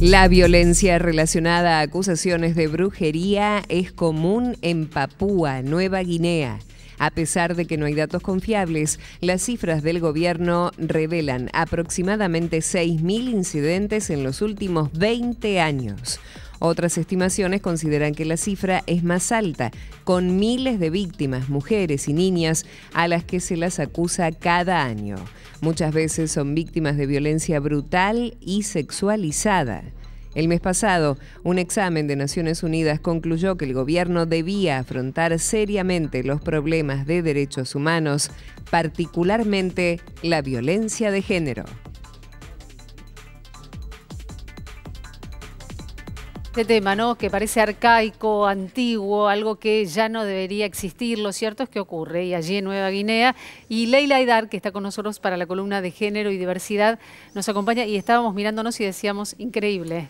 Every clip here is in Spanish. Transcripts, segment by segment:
La violencia relacionada a acusaciones de brujería es común en Papúa Nueva Guinea. A pesar de que no hay datos confiables, las cifras del gobierno revelan aproximadamente 6.000 incidentes en los últimos 20 años. Otras estimaciones consideran que la cifra es más alta, con miles de víctimas, mujeres y niñas a las que se las acusa cada año. Muchas veces son víctimas de violencia brutal y sexualizada. El mes pasado, un examen de Naciones Unidas concluyó que el gobierno debía afrontar seriamente los problemas de derechos humanos, particularmente la violencia de género. Este tema, ¿no? Que parece arcaico, antiguo, algo que ya no debería existir. Lo cierto es que ocurre, y allí en Nueva Guinea. Y Leila Idar, que está con nosotros para la columna de género y diversidad, nos acompaña y estábamos mirándonos y decíamos, increíble.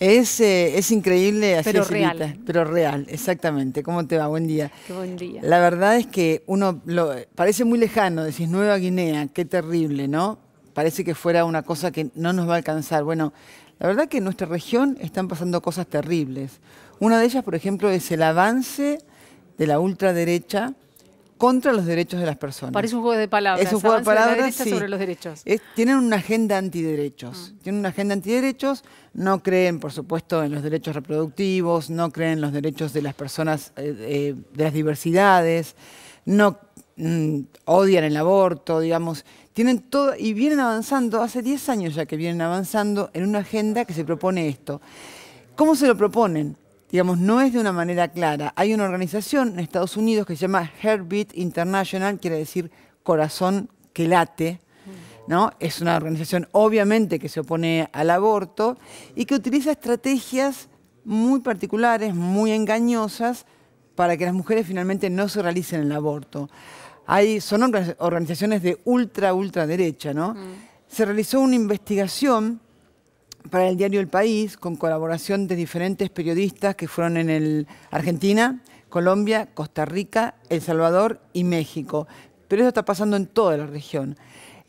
Es, eh, increíble así Pero real. pero real, exactamente. ¿Cómo te va? Buen día. buen día. La verdad es que uno lo, parece muy lejano, decís Nueva Guinea, qué terrible, ¿no? Parece que fuera una cosa que no nos va a alcanzar. Bueno, la verdad que en nuestra región están pasando cosas terribles. Una de ellas, por ejemplo, es el avance de la ultraderecha contra los derechos de las personas. Parece un juego de palabras. Es un juego de sobre los derechos. tienen una agenda antiderechos. Ah. Tienen una agenda antiderechos. No creen, por supuesto, en los derechos reproductivos, no creen en los derechos de las personas eh, eh, de las diversidades, no Mm, odian el aborto, digamos, tienen todo, y vienen avanzando, hace 10 años ya que vienen avanzando en una agenda que se propone esto. ¿Cómo se lo proponen? Digamos, no es de una manera clara. Hay una organización en Estados Unidos que se llama Heartbeat International, quiere decir corazón que late, ¿no? Es una organización obviamente que se opone al aborto y que utiliza estrategias muy particulares, muy engañosas, para que las mujeres finalmente no se realicen el aborto hay, son organizaciones de ultra, ultraderecha, ¿no? Mm. Se realizó una investigación para el diario El País con colaboración de diferentes periodistas que fueron en el Argentina, Colombia, Costa Rica, El Salvador y México. Pero eso está pasando en toda la región.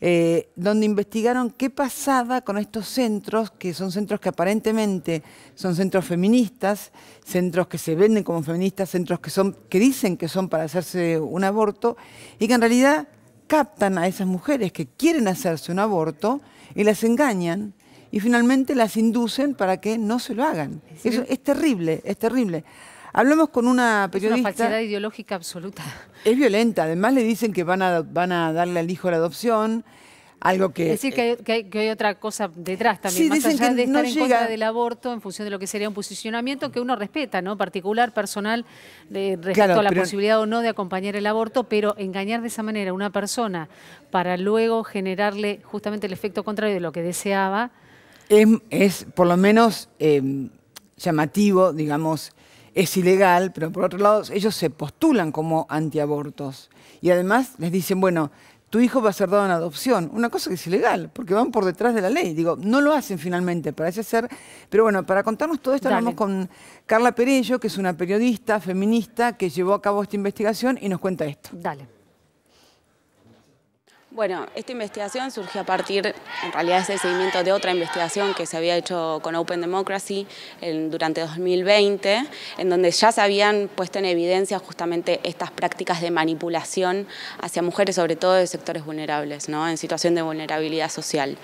Eh, donde investigaron qué pasaba con estos centros, que son centros que aparentemente son centros feministas, centros que se venden como feministas, centros que, son, que dicen que son para hacerse un aborto, y que en realidad captan a esas mujeres que quieren hacerse un aborto y las engañan y finalmente las inducen para que no se lo hagan. Eso es terrible, es terrible. Hablamos con una periodista... Es una falsedad ideológica absoluta. Es violenta. Además le dicen que van a, van a darle al hijo la adopción. Algo que... Es decir, que hay, eh, otra cosa detrás también, sí, más allá de estar en contra del aborto en función de lo que sería un posicionamiento que uno respeta, ¿no? Particular, personal, respecto a la posibilidad o no de acompañar el aborto, pero engañar de esa manera a una persona para luego generarle justamente el efecto contrario de lo que deseaba... Es, por lo menos eh, llamativo, digamos, es ilegal, pero por otro lado ellos se postulan como antiabortos. Y además les dicen, bueno, tu hijo va a ser dado en adopción, una cosa que es ilegal, porque van por detrás de la ley. Digo, no lo hacen finalmente, parece ser. Pero bueno, para contarnos todo esto hablamos con Carla Perello, que es una periodista feminista que llevó a cabo esta investigación y nos cuenta esto. Dale. Bueno, esta investigación surgió a partir, en realidad es el seguimiento de otra investigación que se había hecho con Open Democracy durante 2020, en donde ya se habían puesto en evidencia justamente estas prácticas de manipulación hacia mujeres, sobre todo de sectores vulnerables, ¿no? en situación de vulnerabilidad social.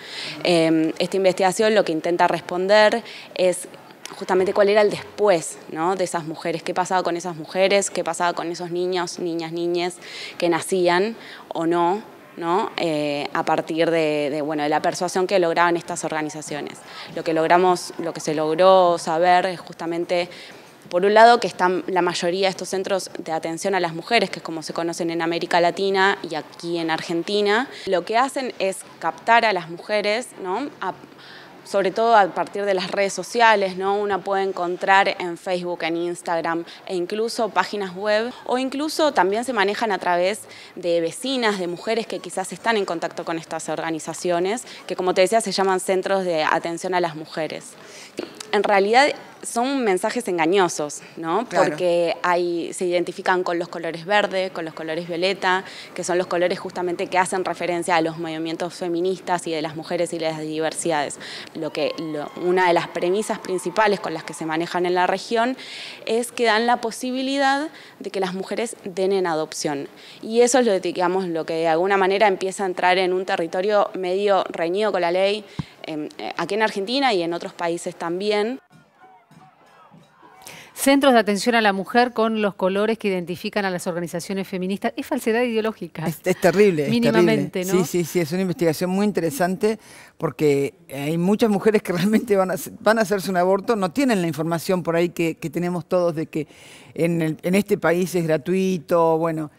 Em, esta investigación lo que intenta responder es justamente cuál era el después ¿no? de esas mujeres, qué pasaba con esas mujeres, qué pasaba con esos niños, niñas, niñas que nacían o no ¿no? Eh, a partir de, bueno, de la persuasión que lograban estas organizaciones. Lo que logramos, lo que se logró saber es justamente por un lado, que están la mayoría de estos centros de atención a las mujeres, que es como se conocen en América Latina y aquí en Argentina, lo que hacen es captar a las mujeres ¿no? sobre todo a partir de las redes sociales, ¿no? Una puede encontrar en Facebook, en Instagram e incluso páginas web o incluso también se manejan a través de vecinas, de mujeres que quizás están en contacto con estas organizaciones, que como te decía se llaman centros de atención a las mujeres. En realidad son mensajes engañosos, ¿no? Porque se identifican con los colores verde, con los colores violeta, que son los colores justamente que hacen referencia a los movimientos feministas y de las mujeres y de las diversidades. Lo que, una de las premisas principales con las que se manejan en la región es que dan la posibilidad de que las mujeres den en adopción. Y eso es lo, digamos, lo que de alguna manera empieza a entrar en un territorio medio reñido con la ley, em, eh, aquí en Argentina y en otros países también. Centros de atención a la mujer con los colores que identifican a las organizaciones feministas. Es falsedad ideológica. Es, terrible. Mínimamente, ¿no? Sí, sí, sí. Es una investigación muy interesante porque hay muchas mujeres que realmente van a, van a hacerse un aborto, no tienen la información por ahí que, tenemos todos de que en, este país es gratuito, bueno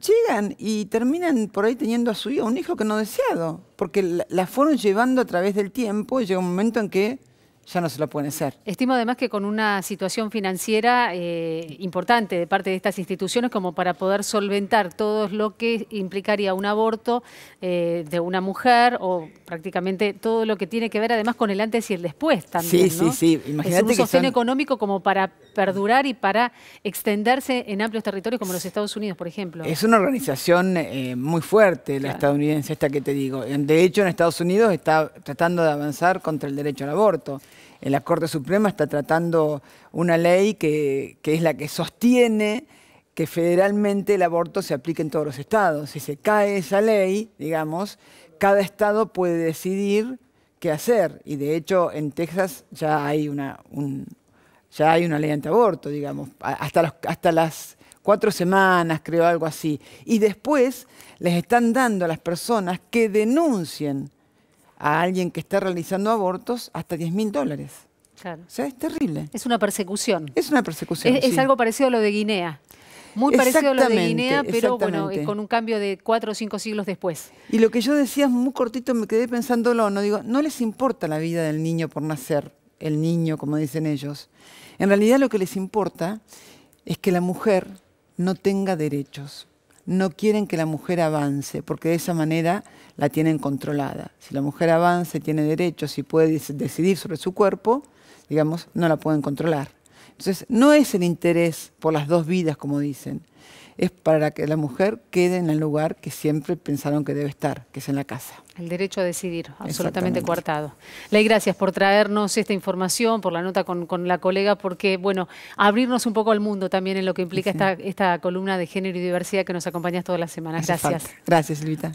llegan y terminan por ahí teniendo a su hijo, un hijo que no deseado, porque la, la fueron llevando a través del tiempo y llega un momento en que ya no se lo pueden hacer. Estimo además que con una situación financiera eh, importante de parte de estas instituciones como para poder solventar todo lo que implicaría un aborto eh, de una mujer o prácticamente todo lo que tiene que ver además con el antes y el después también. Sí, sí, sí. Imagínate es un sostén económico como para perdurar y para extenderse en amplios territorios como los Estados Unidos, por ejemplo. Es una organización eh, muy fuerte la estadounidense esta que te digo. De hecho, en Estados Unidos está tratando de avanzar contra el derecho al aborto en la Corte Suprema está tratando una ley que, es la que sostiene que federalmente el aborto se aplique en todos los estados. Si se cae esa ley, digamos, cada estado puede decidir qué hacer. Y de hecho en Texas ya hay una, ya hay una ley antiaborto, digamos, hasta, hasta las cuatro semanas, creo, algo así. Y después les están dando a las personas que denuncien a alguien que está realizando abortos hasta 10 mil dólares. Claro. O sea, es terrible. Es una persecución. Es una persecución. Es, algo parecido a lo de Guinea. Muy parecido a lo de Guinea, pero bueno, eh, con un cambio de cuatro o cinco siglos después. Y lo que yo decía es muy cortito, me quedé pensándolo, no digo, no les importa la vida del niño por nacer, el niño, como dicen ellos. En realidad lo que les importa es que la mujer no tenga derechos, no quieren que la mujer avance, porque de esa manera la tienen controlada. Si la mujer avanza, tiene derechos y puede decidir sobre su cuerpo, digamos, no la pueden controlar. Entonces, no es el interés por las dos vidas, como dicen, es para que la mujer quede en el lugar que siempre pensaron que debe estar, que es en la casa. El derecho a decidir, absolutamente coartado. Ley, gracias por traernos esta información, por la nota con, la colega, porque, bueno, abrirnos un poco al mundo también en lo que implica esta, esta columna de género y diversidad que nos acompañas todas las semanas. Gracias. Gracias, Silvita.